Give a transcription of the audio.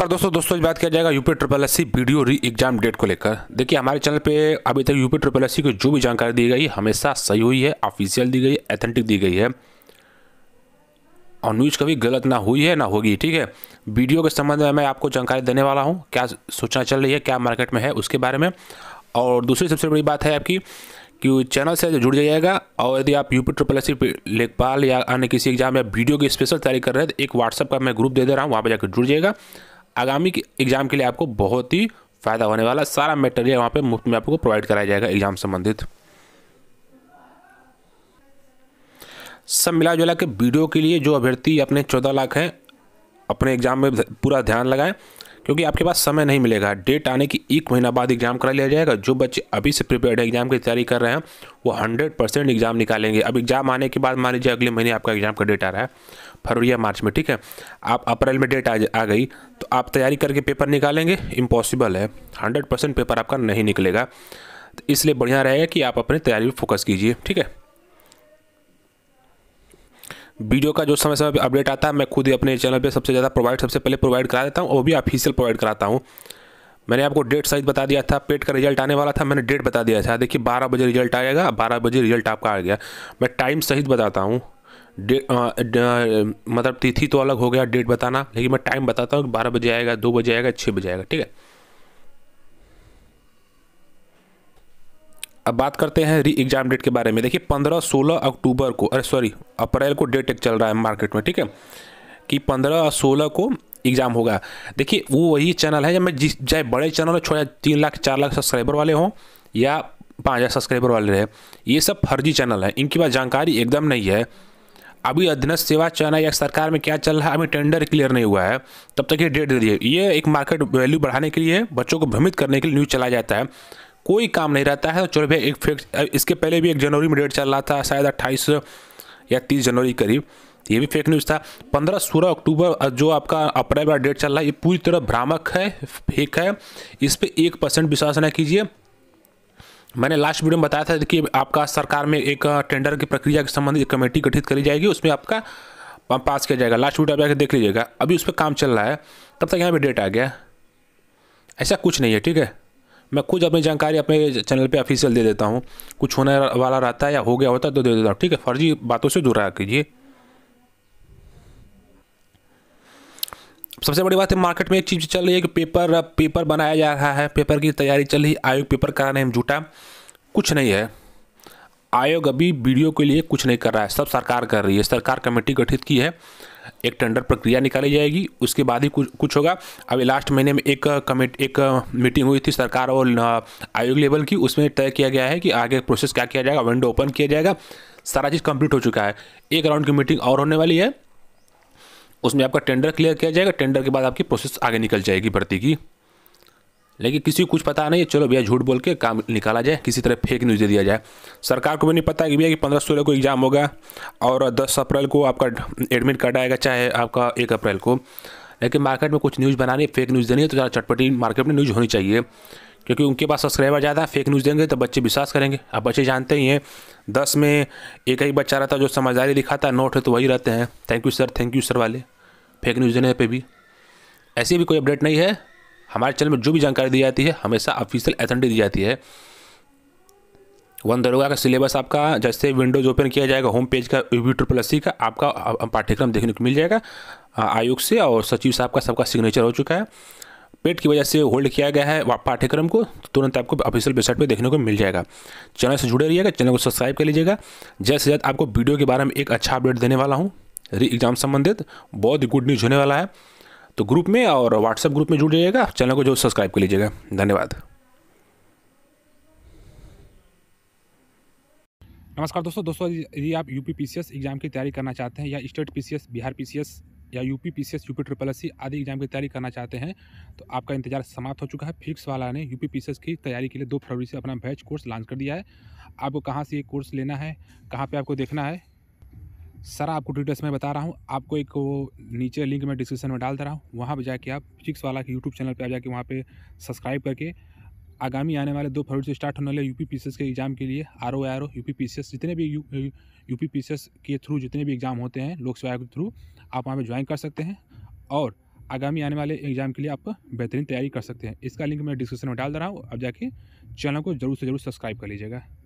नमस्कार दोस्तों दोस्तों बात किया जाएगा UP triple S C video re exam date को लेकर देखिए हमारे चैनल पे अभी तक यूपी ट्रिपल एस सी को जो भी जानकारी दी गई हमेशा सही हुई है ऑफिशियल दी गई है एथेंटिक दी गई है और न्यूज़ कभी गलत ना हुई है ना होगी ठीक है वीडियो के संबंध में मैं आपको जानकारी देने वाला हूँ क्या सूचना चल रही है क्या मार्केट में है उसके बारे में और दूसरी सबसे बड़ी बात है आपकी कि चैनल से जुड़ जाइएगा और यदि आप यूपी ट्रिपल एस सी लेखपाल या अन्य किसी एग्जाम या वीडियो की स्पेशल तैयारी कर रहे हैं तो एक व्हाट्सअप का मैं ग्रुप दे दे रहा हूँ वहाँ पर जाकर जुड़ जाइएगा आगामी एग्ज़ाम के लिए आपको बहुत ही फ़ायदा होने वाला सारा मेटेरियल वहाँ पे मुफ्त में आपको प्रोवाइड कराया जाएगा एग्ज़ाम संबंधित सब मिला जुला के वीडियो के लिए जो अभ्यर्थी अपने चौदह लाख हैं अपने एग्ज़ाम में पूरा ध्यान लगाएं क्योंकि आपके पास समय नहीं मिलेगा डेट आने की एक महीना बाद एग्जाम करा लिया जाएगा जो बच्चे अभी से प्रिपेयर्ड एग्जाम की तैयारी कर रहे हैं वो हंड्रेड परसेंट एग्जाम निकालेंगे अब एग्जाम आने के बाद मान लीजिए अगले महीने आपका एग्जाम का डेट आ रहा है फरवरी या मार्च में ठीक है आप अप्रैल में डेट आ, आ गई आप तैयारी करके पेपर निकालेंगे इम्पॉसिबल है हंड्रेड परसेंट पेपर आपका नहीं निकलेगा तो इसलिए बढ़िया रहेगा कि आप अपनी तैयारी पर फोकस कीजिए ठीक है वीडियो का जो समय समय पर अपडेट आता है मैं खुद ही अपने चैनल पे सबसे ज़्यादा प्रोवाइड सबसे पहले प्रोवाइड करा देता हूँ वो भी ऑफिशियल प्रोवाइड कराता हूँ मैंने आपको डेट साइज बता दिया था पेट का रिजल्ट आने वाला था मैंने डेट बता दिया था देखिए बारह बजे रिजल्ट आएगा बारह बजे रिजल्ट आपका आ गया मैं टाइम सहित बताता हूँ मतलब तिथि तो अलग हो गया डेट बताना लेकिन मैं टाइम बताता हूँ बारह बजे आएगा दो बजे आएगा छः बजे आएगा ठीक है अब बात करते हैं री एग्जाम डेट के बारे में देखिए पंद्रह सोलह अक्टूबर को अरे सॉरी अप्रैल को डेट एक चल रहा है मार्केट में ठीक है कि पंद्रह सोलह को एग्ज़ाम होगा देखिए वो वही चैनल है जब मैं जिस चाहे बड़े चैनल हो छोटे तीन लाख चार लाख सब्सक्राइबर वाले हों या पाँच हज़ार सब्सक्राइबर वाले रहे ये सब फर्जी चैनल हैं इनके पास जानकारी एकदम नहीं है अभी अधीनस्थ सेवा चयन या सरकार में क्या चल रहा है अभी टेंडर क्लियर नहीं हुआ है तब तक ये डेट दे दिए ये एक मार्केट वैल्यू बढ़ाने के लिए बच्चों को भ्रमित करने के लिए न्यूज़ चलाया जाता है कोई काम नहीं रहता है चलो भाई एक फिक्स इसके पहले भी एक जनवरी में डेट चल रहा था शायद अट्ठाईस या तीस जनवरी करीब ये भी फेक न्यूज़ था पंद्रह सोलह अक्टूबर जो आपका अप्रैल वाला डेट चल रहा है ये पूरी तरह भ्रामक है फेक है इस पर एक परसेंट विश्वास ना कीजिए मैंने लास्ट वीडियो में बताया था कि आपका सरकार में एक टेंडर की प्रक्रिया के संबंधित एक कमेटी गठित करी जाएगी उसमें आपका पास किया जाएगा लास्ट वीडियो आप जाकर देख लीजिएगा अभी उस पर काम चल रहा है तब तक यहाँ पर डेट आ गया ऐसा कुछ नहीं है ठीक है मैं खुद अपनी जानकारी अपने चैनल पे ऑफिशियल दे देता हूँ कुछ होने वाला रहता है या हो गया होता है तो दे देता हूँ ठीक है फर्जी बातों से दूर रहा कीजिए सबसे बड़ी बात है मार्केट में एक चीज़ चल रही है कि पेपर पेपर बनाया जा रहा है पेपर की तैयारी चल रही है आयोग पेपर कराने में जुटा कुछ नहीं है आयोग अभी वीडियो के लिए कुछ नहीं कर रहा है सब सरकार कर रही है सरकार कमेटी गठित की है एक टेंडर प्रक्रिया निकाली जाएगी उसके बाद ही कुछ कुछ होगा अभी लास्ट महीने में एक कमेट एक मीटिंग हुई थी सरकार और आयोग लेवल की उसमें तय किया गया है कि आगे प्रोसेस क्या किया जाएगा विंडो ओपन किया जाएगा सारा चीज़ कंप्लीट हो चुका है एक राउंड की मीटिंग और होने वाली है उसमें आपका टेंडर क्लियर किया जाएगा टेंडर के बाद आपकी प्रोसेस आगे निकल जाएगी भर्ती की लेकिन किसी को कुछ पता नहीं है चलो भैया झूठ बोल के काम निकाला जाए किसी तरह फेक न्यूज़ दे दिया जाए सरकार को भी नहीं पता कि भैया कि पंद्रह सोलह को एग्ज़ाम होगा और दस अप्रैल को आपका एडमिट कार्ड आएगा चाहे आपका एक अप्रैल को लेकिन मार्केट में कुछ न्यूज़ बनानी फेक न्यूज़ देनी है तो ज़्यादा चटपटी मार्केट में न्यूज़ होनी चाहिए क्योंकि उनके पास सब्सक्राइबर ज़्यादा है फेक न्यूज़ देंगे तो बच्चे विश्वास करेंगे अब बच्चे जानते ही हैं दस में एक ही बच्चा रहता जो समझदारी दिखाता नोट है तो वही रहते हैं thank you sir thank you sir वाले फेक न्यूज़ देने पर भी ऐसी भी कोई अपडेट नहीं है हमारे चैनल में जो भी जानकारी दी जाती है हमेशा ऑफिशियल एथेंटी दी जाती है वन दरोगा का सिलेबस आपका जैसे विंडोज ओपन किया जाएगा होम पेज का यू ट्रिपल सी का आपका पाठ्यक्रम देखने को मिल जाएगा आयोग से और सचिव साहब का सबका सिग्नेचर हो चुका है पेट की वजह से होल्ड किया गया है पाठ्यक्रम को तो तुरंत आपको ऑफिशियल वेबसाइट पर देखने को मिल जाएगा चैनल से जुड़े रहिएगा चैनल को सब्सक्राइब कर लीजिएगा जैसे जैसे आपको वीडियो के बारे में एक अच्छा अपडेट देने वाला हूँ री एग्ज़ाम संबंधित बहुत ही गुड न्यूज़ होने वाला है तो ग्रुप में और व्हाट्सएप ग्रुप में जुड़ जाइएगा चैनल को जो सब्सक्राइब कर लीजिएगा धन्यवाद नमस्कार दोस्तों दोस्तों यदि आप यूपी पी एग्ज़ाम की तैयारी करना चाहते हैं या स्टेट पी बिहार पीसीएस या U P P C S U P triple S आदि एग्जाम की तैयारी करना चाहते हैं तो आपका इंतजार समाप्त हो चुका है फिक्स वाला ने U P P C S की तैयारी के लिए दो फरवरी से अपना बैच कोर्स लॉन्च कर दिया है आपको कहाँ से ये कोर्स लेना है कहाँ पर आपको देखना है सर आपको डिटेल्स में बता रहा हूँ आपको एक वो नीचे लिंक में डिस्क्रिप्शन में डाल दे रहा हूँ वहाँ पर जाके आप फिक्स वाला के यूट्यूब चैनल पर आ जाके वहाँ पर सब्सक्राइब करके आगामी आने वाले दो फरवरी से स्टार्ट होने वाले यूपी पीसीएस के एग्ज़ाम के लिए R O R O UP जितने भी यू यूपी पीसीएस के थ्रू जितने भी एग्ज़ाम होते हैं लोक सेवा के थ्रू आप वहाँ पर ज्वाइन कर सकते हैं और आगामी आने वाले एग्ज़ाम के लिए आप बेहतरीन तैयारी कर सकते हैं इसका लिंक मैं डिस्क्रिप्शन में डाल दे रहा हूँ अब जाके चैनल को जरूर से जरूर सब्सक्राइब कर लीजिएगा